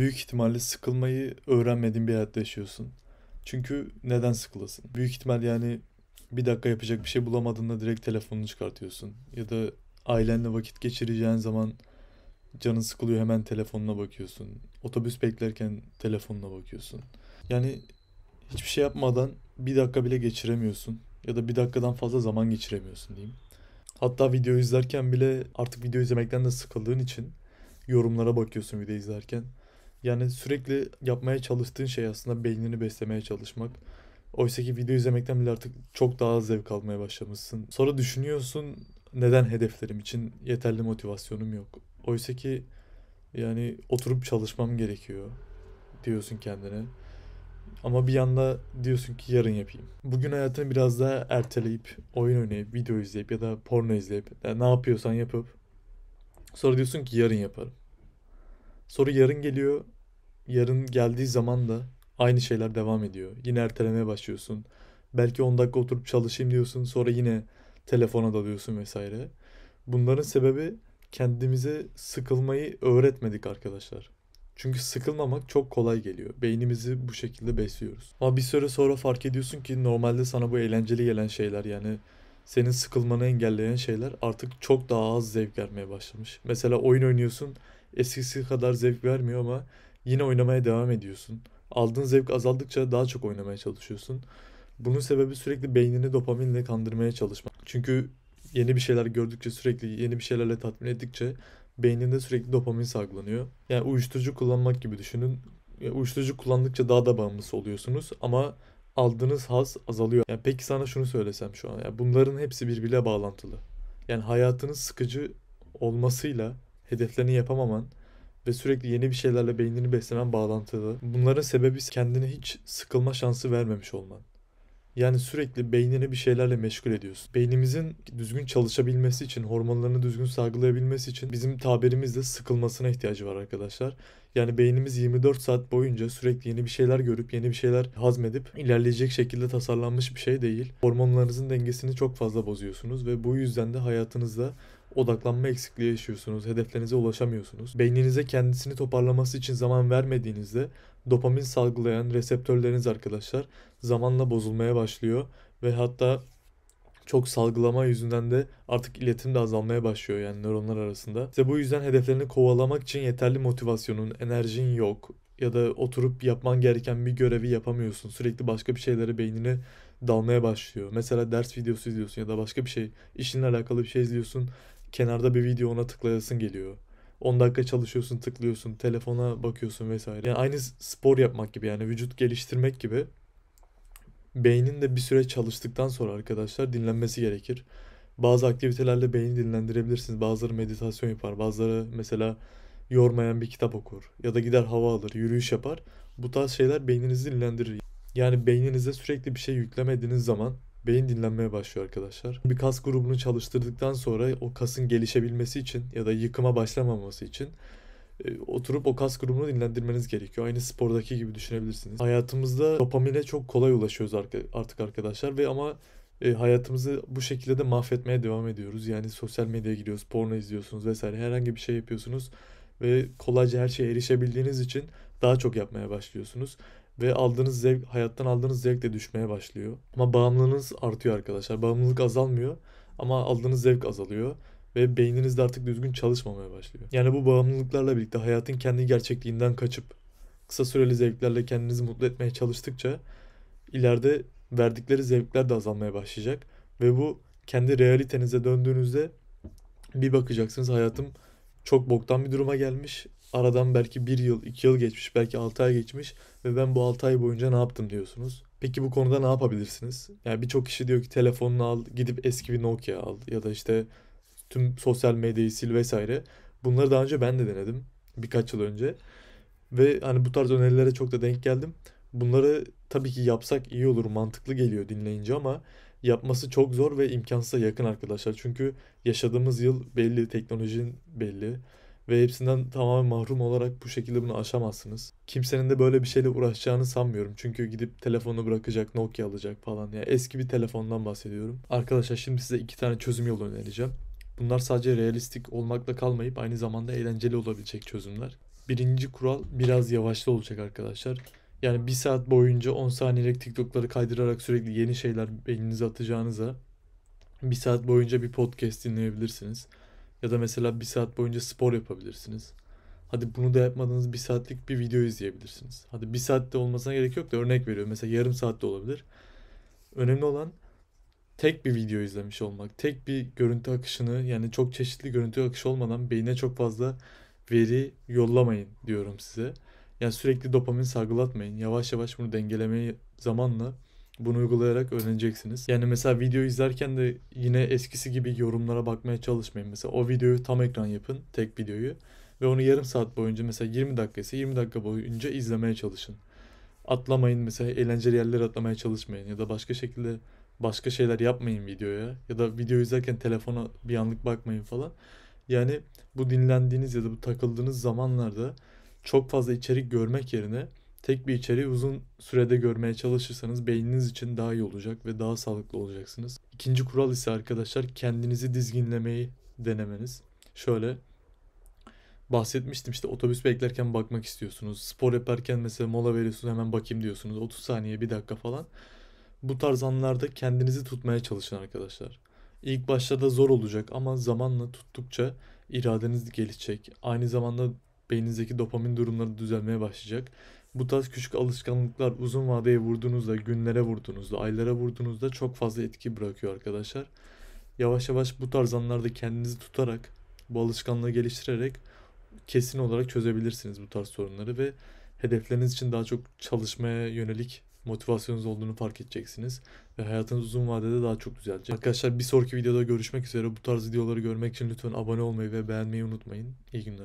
Büyük ihtimalle sıkılmayı öğrenmediğin bir hayatta yaşıyorsun. Çünkü neden sıkılasın? Büyük ihtimal yani bir dakika yapacak bir şey bulamadığında direkt telefonunu çıkartıyorsun. Ya da ailenle vakit geçireceğin zaman canın sıkılıyor hemen telefonuna bakıyorsun. Otobüs beklerken telefonuna bakıyorsun. Yani hiçbir şey yapmadan bir dakika bile geçiremiyorsun. Ya da bir dakikadan fazla zaman geçiremiyorsun diyeyim. Hatta video izlerken bile artık video izlemekten de sıkıldığın için yorumlara bakıyorsun video izlerken. Yani sürekli yapmaya çalıştığın şey aslında beynini beslemeye çalışmak. Oysa ki video izlemekten bile artık çok daha az zevk almaya başlamışsın. Sonra düşünüyorsun neden hedeflerim için yeterli motivasyonum yok. Oysa ki yani oturup çalışmam gerekiyor diyorsun kendine. Ama bir yanda diyorsun ki yarın yapayım. Bugün hayatını biraz daha erteleyip, oyun oynayıp, video izleyip ya da porno izleyip yani ne yapıyorsan yapıp sonra diyorsun ki yarın yaparım. Soru yarın geliyor. Yarın geldiği zaman da aynı şeyler devam ediyor. Yine ertelemeye başlıyorsun. Belki 10 dakika oturup çalışayım diyorsun. Sonra yine telefona dalıyorsun vesaire. Bunların sebebi kendimize sıkılmayı öğretmedik arkadaşlar. Çünkü sıkılmamak çok kolay geliyor. Beynimizi bu şekilde besliyoruz. Ama bir süre sonra fark ediyorsun ki normalde sana bu eğlenceli gelen şeyler yani senin sıkılmanı engelleyen şeyler artık çok daha az zevk vermeye başlamış. Mesela oyun oynuyorsun Eskisi kadar zevk vermiyor ama yine oynamaya devam ediyorsun. Aldığın zevk azaldıkça daha çok oynamaya çalışıyorsun. Bunun sebebi sürekli beynini dopaminle kandırmaya çalışmak. Çünkü yeni bir şeyler gördükçe sürekli yeni bir şeylerle tatmin ettikçe beyninde sürekli dopamin salgılanıyor. Yani uyuşturucu kullanmak gibi düşünün. E, uyuşturucu kullandıkça daha da bağımlısı oluyorsunuz ama aldığınız haz azalıyor. Yani peki sana şunu söylesem şu an. Yani bunların hepsi birbiriyle bağlantılı. Yani hayatının sıkıcı olmasıyla hedeflerini yapamaman ve sürekli yeni bir şeylerle beynini beslemen bağlantılı. Bunların sebebi kendine hiç sıkılma şansı vermemiş olman. Yani sürekli beynini bir şeylerle meşgul ediyorsun. Beynimizin düzgün çalışabilmesi için, hormonlarını düzgün salgılayabilmesi için bizim tabirimizde sıkılmasına ihtiyacı var arkadaşlar. Yani beynimiz 24 saat boyunca sürekli yeni bir şeyler görüp yeni bir şeyler hazmedip ilerleyecek şekilde tasarlanmış bir şey değil. Hormonlarınızın dengesini çok fazla bozuyorsunuz ve bu yüzden de hayatınızda odaklanma eksikliği yaşıyorsunuz, hedeflerinize ulaşamıyorsunuz. Beyninize kendisini toparlaması için zaman vermediğinizde dopamin salgılayan reseptörleriniz arkadaşlar zamanla bozulmaya başlıyor ve hatta çok salgılama yüzünden de artık iletim de azalmaya başlıyor yani nöronlar arasında. İşte bu yüzden hedeflerini kovalamak için yeterli motivasyonun, enerjin yok ya da oturup yapman gereken bir görevi yapamıyorsun. Sürekli başka bir şeylere beynini dalmaya başlıyor. Mesela ders videosu izliyorsun ya da başka bir şey, işinle alakalı bir şey izliyorsun. Kenarda bir video ona tıklayasın geliyor. 10 dakika çalışıyorsun, tıklıyorsun, telefona bakıyorsun vesaire. Yani aynı spor yapmak gibi yani vücut geliştirmek gibi. Beynin de bir süre çalıştıktan sonra arkadaşlar dinlenmesi gerekir. Bazı aktivitelerle beyni dinlendirebilirsiniz. Bazıları meditasyon yapar. Bazıları mesela yormayan bir kitap okur. Ya da gider hava alır, yürüyüş yapar. Bu tarz şeyler beyninizi dinlendirir. Yani beyninize sürekli bir şey yüklemediğiniz zaman beyin dinlenmeye başlıyor arkadaşlar. Bir kas grubunu çalıştırdıktan sonra o kasın gelişebilmesi için ya da yıkıma başlamaması için e, oturup o kas grubunu dinlendirmeniz gerekiyor. Aynı spordaki gibi düşünebilirsiniz. Hayatımızda dopamine çok kolay ulaşıyoruz artık arkadaşlar ve ama e, hayatımızı bu şekilde de mahvetmeye devam ediyoruz. Yani sosyal medyaya giriyoruz, porno izliyorsunuz vesaire herhangi bir şey yapıyorsunuz ve kolayca her şeye erişebildiğiniz için daha çok yapmaya başlıyorsunuz ve aldığınız zevk, hayattan aldığınız zevk de düşmeye başlıyor. Ama bağımlılığınız artıyor arkadaşlar. Bağımlılık azalmıyor ama aldığınız zevk azalıyor ve beyniniz de artık düzgün çalışmamaya başlıyor. Yani bu bağımlılıklarla birlikte hayatın kendi gerçekliğinden kaçıp kısa süreli zevklerle kendinizi mutlu etmeye çalıştıkça ileride verdikleri zevkler de azalmaya başlayacak ve bu kendi realitenize döndüğünüzde bir bakacaksınız hayatım çok boktan bir duruma gelmiş. Aradan belki bir yıl, iki yıl geçmiş, belki altı ay geçmiş ve ben bu altı ay boyunca ne yaptım diyorsunuz. Peki bu konuda ne yapabilirsiniz? Yani birçok kişi diyor ki telefonunu al, gidip eski bir Nokia al ya da işte Tüm sosyal medyayı sil vesaire. Bunları daha önce ben de denedim. Birkaç yıl önce. Ve hani bu tarz önerilere çok da denk geldim. Bunları tabii ki yapsak iyi olur, mantıklı geliyor dinleyince ama yapması çok zor ve imkansıza yakın arkadaşlar. Çünkü yaşadığımız yıl belli, teknolojinin belli ve hepsinden tamamen mahrum olarak bu şekilde bunu aşamazsınız. Kimsenin de böyle bir şeyle uğraşacağını sanmıyorum. Çünkü gidip telefonu bırakacak, Nokia alacak falan. Ya yani eski bir telefondan bahsediyorum. Arkadaşlar şimdi size iki tane çözüm yolu önereceğim. Bunlar sadece realistik olmakla kalmayıp aynı zamanda eğlenceli olabilecek çözümler. Birinci kural biraz yavaşlı olacak arkadaşlar. Yani bir saat boyunca 10 saniyelik TikTok'ları kaydırarak sürekli yeni şeyler beyninize atacağınıza bir saat boyunca bir podcast dinleyebilirsiniz. Ya da mesela bir saat boyunca spor yapabilirsiniz. Hadi bunu da yapmadığınız bir saatlik bir video izleyebilirsiniz. Hadi bir saatte olmasına gerek yok da örnek veriyorum. Mesela yarım saatte olabilir. Önemli olan tek bir video izlemiş olmak, tek bir görüntü akışını yani çok çeşitli görüntü akışı olmadan beyne çok fazla veri yollamayın diyorum size. Yani sürekli dopamin salgılatmayın. Yavaş yavaş bunu dengelemeyi zamanla bunu uygulayarak öğreneceksiniz. Yani mesela video izlerken de yine eskisi gibi yorumlara bakmaya çalışmayın. Mesela o videoyu tam ekran yapın, tek videoyu. Ve onu yarım saat boyunca mesela 20 dakika ise 20 dakika boyunca izlemeye çalışın. Atlamayın mesela eğlenceli yerleri atlamaya çalışmayın ya da başka şekilde başka şeyler yapmayın videoya ya da video izlerken telefona bir anlık bakmayın falan. Yani bu dinlendiğiniz ya da bu takıldığınız zamanlarda çok fazla içerik görmek yerine tek bir içeriği uzun sürede görmeye çalışırsanız beyniniz için daha iyi olacak ve daha sağlıklı olacaksınız. İkinci kural ise arkadaşlar kendinizi dizginlemeyi denemeniz. Şöyle bahsetmiştim işte otobüs beklerken bakmak istiyorsunuz. Spor yaparken mesela mola veriyorsunuz hemen bakayım diyorsunuz. 30 saniye bir dakika falan. Bu tarz anlarda kendinizi tutmaya çalışın arkadaşlar. İlk başlarda zor olacak ama zamanla tuttukça iradeniz gelişecek. Aynı zamanda beyninizdeki dopamin durumları düzelmeye başlayacak. Bu tarz küçük alışkanlıklar uzun vadeye vurduğunuzda, günlere vurduğunuzda, aylara vurduğunuzda çok fazla etki bırakıyor arkadaşlar. Yavaş yavaş bu tarz anlarda kendinizi tutarak, bu alışkanlığı geliştirerek kesin olarak çözebilirsiniz bu tarz sorunları ve hedefleriniz için daha çok çalışmaya yönelik motivasyonunuz olduğunu fark edeceksiniz ve hayatınız uzun vadede daha çok düzelecek. Arkadaşlar bir sonraki videoda görüşmek üzere. Bu tarz videoları görmek için lütfen abone olmayı ve beğenmeyi unutmayın. İyi günler.